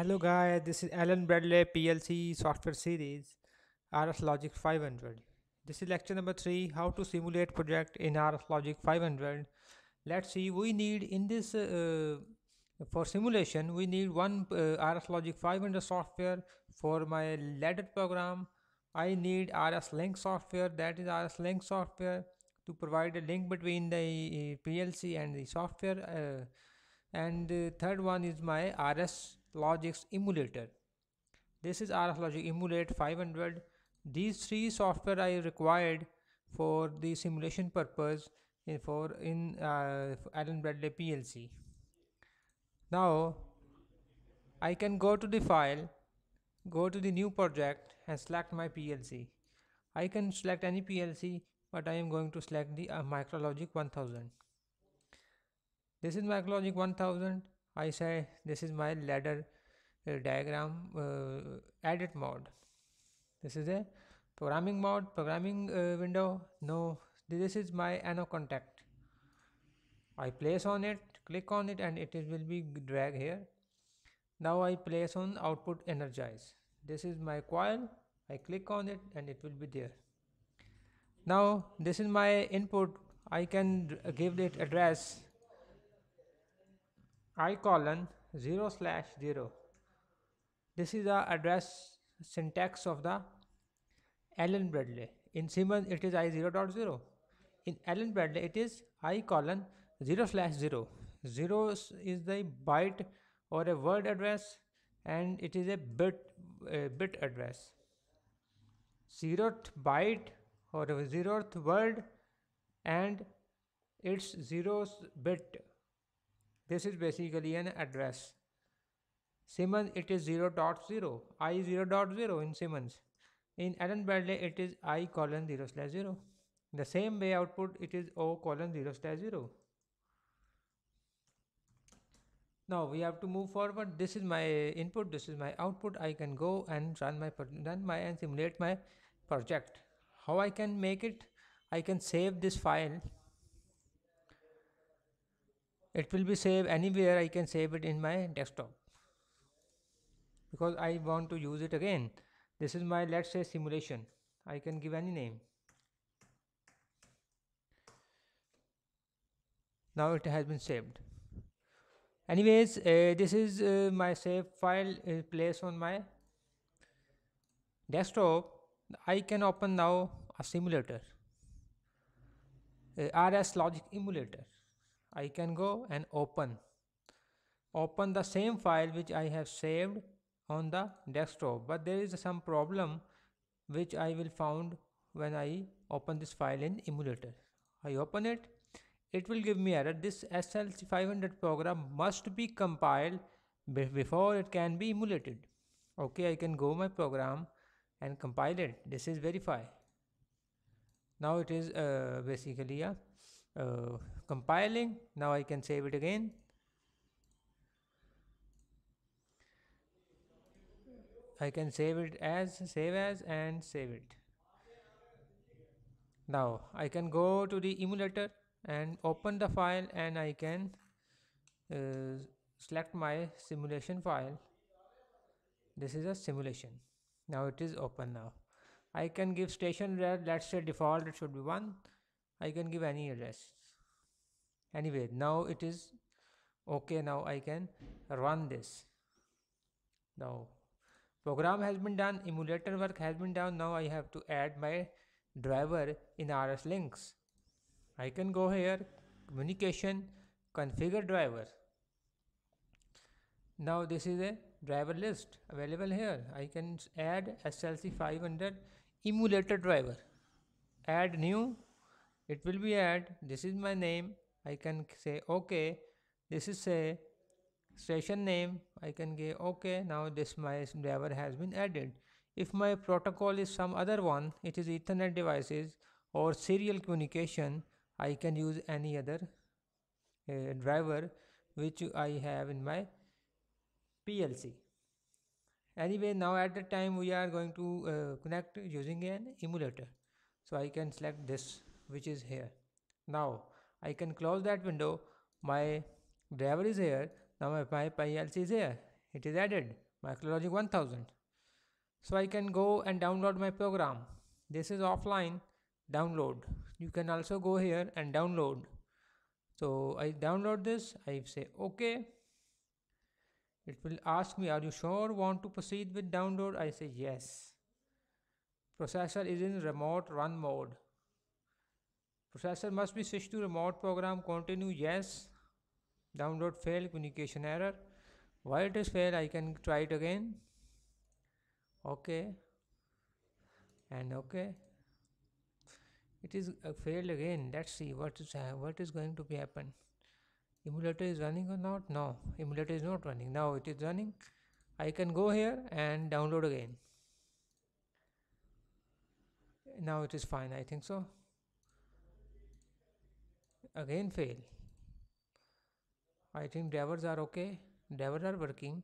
Hello guys, this is Alan Bradley PLC software series RS Logic 500. This is lecture number 3 how to simulate project in RS Logic 500. Let's see we need in this uh, uh for simulation we need one uh, RS Logic 500 software for my ladder program. I need RS Link software that is RS Link software to provide a link between the uh, PLC and the software uh, and uh, third one is my RS Logic's emulator. This is RS Logic Emulate 500. These three software I required for the simulation purpose in for in uh, Allen Bradley PLC. Now I can go to the file, go to the new project and select my PLC. I can select any PLC but I am going to select the uh, Micrologic 1000. This is Micrologic 1000 I say this is my ladder uh, diagram uh, edit mode this is a programming mode programming uh, window no this is my ano contact I place on it click on it and it is, will be drag here now I place on output energize this is my coil I click on it and it will be there now this is my input I can give it address i colon 0 slash 0 this is the address syntax of the Allen Bradley in C, it is i 0.0 .0. in Allen Bradley it is i colon 0 slash 0 0 is the byte or a word address and it is a bit a bit address zeroth byte or zeroth word and its zeros bit this is basically an address. Simmons, it is 0.0, i 0.0 in Simmons. In Allen Bradley, it is i colon 0 slash 0. the same way, output, it is o colon 0 slash 0. Now we have to move forward. This is my input, this is my output. I can go and run my, run my and simulate my project. How I can make it? I can save this file it will be saved anywhere I can save it in my desktop because I want to use it again this is my let's say simulation I can give any name now it has been saved anyways uh, this is uh, my save file uh, on my desktop I can open now a simulator uh, RS logic emulator I can go and open open the same file which I have saved on the desktop but there is some problem which I will found when I open this file in emulator I open it it will give me error this SLC 500 program must be compiled before it can be emulated okay I can go my program and compile it this is verify now it is uh, basically a uh, compiling now I can save it again I can save it as save as and save it now I can go to the emulator and open the file and I can uh, select my simulation file this is a simulation now it is open now I can give station where let's say default it should be 1 I can give any address anyway now it is okay now I can run this now program has been done emulator work has been done now I have to add my driver in RS links I can go here communication configure driver now this is a driver list available here I can add SLC 500 emulator driver add new it will be at this is my name I can say okay this is a station name I can give okay now this my driver has been added if my protocol is some other one it is ethernet devices or serial communication I can use any other uh, driver which I have in my PLC anyway now at the time we are going to uh, connect using an emulator so I can select this which is here now I can close that window my driver is here now my, my PyLC is here it is added micrologic 1000 so I can go and download my program this is offline download you can also go here and download so I download this I say okay it will ask me are you sure want to proceed with download I say yes processor is in remote run mode Processor must be switched to remote program. Continue, yes. Download failed, communication error. Why it is failed, I can try it again. Okay. And okay. It is uh, failed again. Let's see what is uh, what is going to be happen. Emulator is running or not? No, emulator is not running. Now it is running. I can go here and download again. Now it is fine, I think so again fail i think drivers are okay drivers are working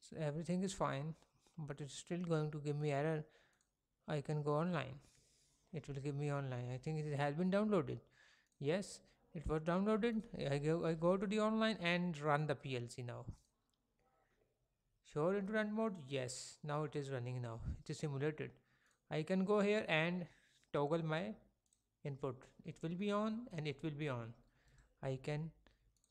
so everything is fine but it's still going to give me error i can go online it will give me online i think it has been downloaded yes it was downloaded i go, I go to the online and run the plc now sure into run mode yes now it is running now it is simulated i can go here and toggle my input it will be on and it will be on I can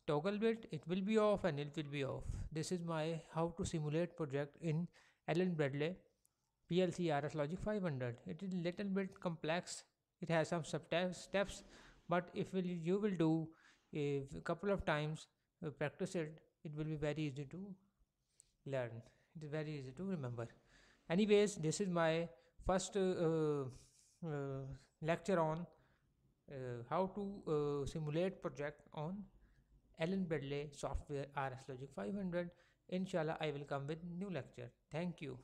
toggle bit it will be off and it will be off this is my how to simulate project in Allen Bradley PLC RS Logic 500 it is little bit complex it has some steps but if will, you will do a couple of times uh, practice it it will be very easy to learn it is very easy to remember anyways this is my first uh, uh, lecture on uh, how to uh, simulate project on Allen Bradley software RS Logic 500. Inshallah, I will come with new lecture. Thank you.